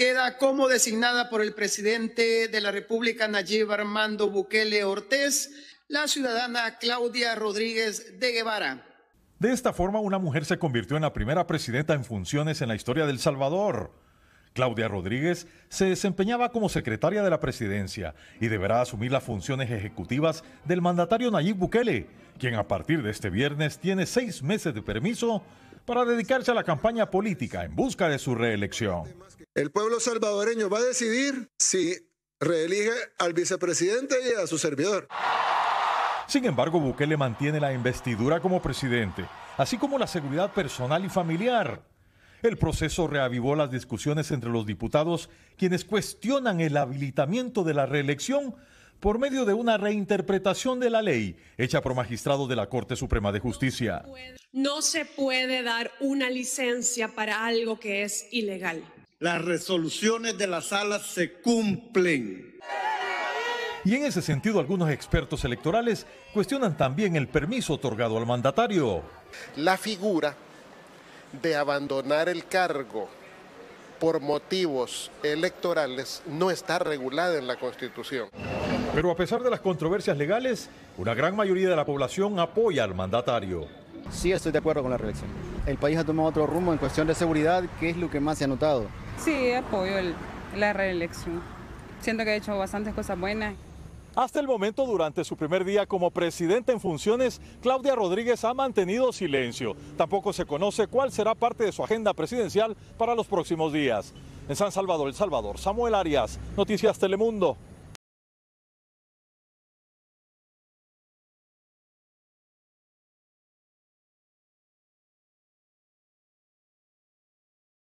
queda como designada por el presidente de la República Nayib Armando Bukele Ortez la ciudadana Claudia Rodríguez de Guevara. De esta forma, una mujer se convirtió en la primera presidenta en funciones en la historia del Salvador. Claudia Rodríguez se desempeñaba como secretaria de la presidencia y deberá asumir las funciones ejecutivas del mandatario Nayib Bukele, quien a partir de este viernes tiene seis meses de permiso para dedicarse a la campaña política en busca de su reelección. El pueblo salvadoreño va a decidir si reelige al vicepresidente y a su servidor. Sin embargo, Bukele mantiene la investidura como presidente, así como la seguridad personal y familiar. El proceso reavivó las discusiones entre los diputados, quienes cuestionan el habilitamiento de la reelección por medio de una reinterpretación de la ley hecha por magistrados de la Corte Suprema de Justicia. No se puede dar una licencia para algo que es ilegal. Las resoluciones de las salas se cumplen. Y en ese sentido, algunos expertos electorales cuestionan también el permiso otorgado al mandatario. La figura de abandonar el cargo por motivos electorales no está regulada en la Constitución. Pero a pesar de las controversias legales, una gran mayoría de la población apoya al mandatario. Sí, estoy de acuerdo con la reelección. El país ha tomado otro rumbo en cuestión de seguridad, que es lo que más se ha notado. Sí, apoyo la reelección. Siento que ha hecho bastantes cosas buenas. Hasta el momento, durante su primer día como presidente en funciones, Claudia Rodríguez ha mantenido silencio. Tampoco se conoce cuál será parte de su agenda presidencial para los próximos días. En San Salvador, El Salvador, Samuel Arias, Noticias Telemundo.